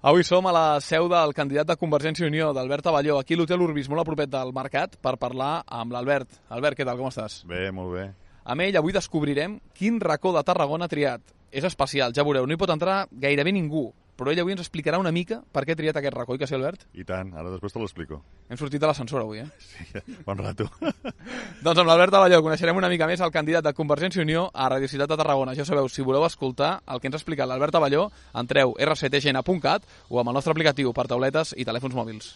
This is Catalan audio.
Avui som a la seu del candidat de Convergència i Unió, d'Albert Avelló, aquí a l'Hotel Urbis, molt a propet del mercat, per parlar amb l'Albert. Albert, què tal, com estàs? Bé, molt bé. Amb ell avui descobrirem quin racó de Tarragona ha triat. És especial, ja veureu, no hi pot entrar gairebé ningú, però ell avui ens explicarà una mica per què ha triat aquest racó, i que sí, Albert? I tant, ara després te l'explico. Hem sortit de l'ascensor avui, eh? Sí, bon rato. Doncs amb l'Albert Avelló coneixerem una mica més el candidat de Convergència i Unió a Radio Ciutat de Tarragona. Ja sabeu, si voleu escoltar el que ens ha explicat l'Albert Avelló, entreu rctgena.cat o amb el nostre aplicatiu per tauletes i telèfons mòbils.